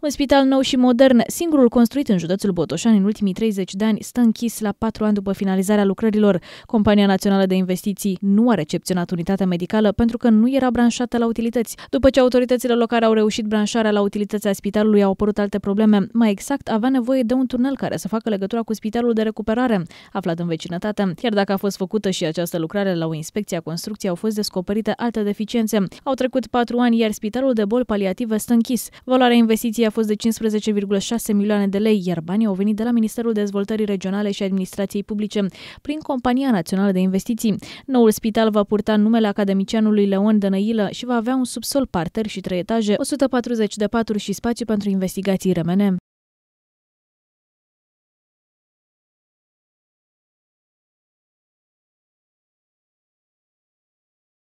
Un spital nou și modern, singurul construit în județul Botoșani în ultimii 30 de ani, stă închis la 4 ani după finalizarea lucrărilor. Compania Națională de Investiții nu a recepționat unitatea medicală pentru că nu era branșată la utilități. După ce autoritățile locale au reușit branșarea la utilitatea spitalului, au apărut alte probleme. Mai exact, avea nevoie de un tunel care să facă legătura cu spitalul de recuperare, aflat în vecinătate. Chiar dacă a fost făcută și această lucrare la o inspecție a construcției, au fost descoperite alte deficiențe. Au trecut 4 ani, iar spitalul de boli paliative stă închis. Valoarea investiției a fost de 15,6 milioane de lei, iar banii au venit de la Ministerul Dezvoltării Regionale și Administrației Publice, prin Compania Națională de Investiții. Noul spital va purta numele academicianului Leon Dănăilă și va avea un subsol parter și trei etaje, 140 de paturi și spații pentru investigații remene.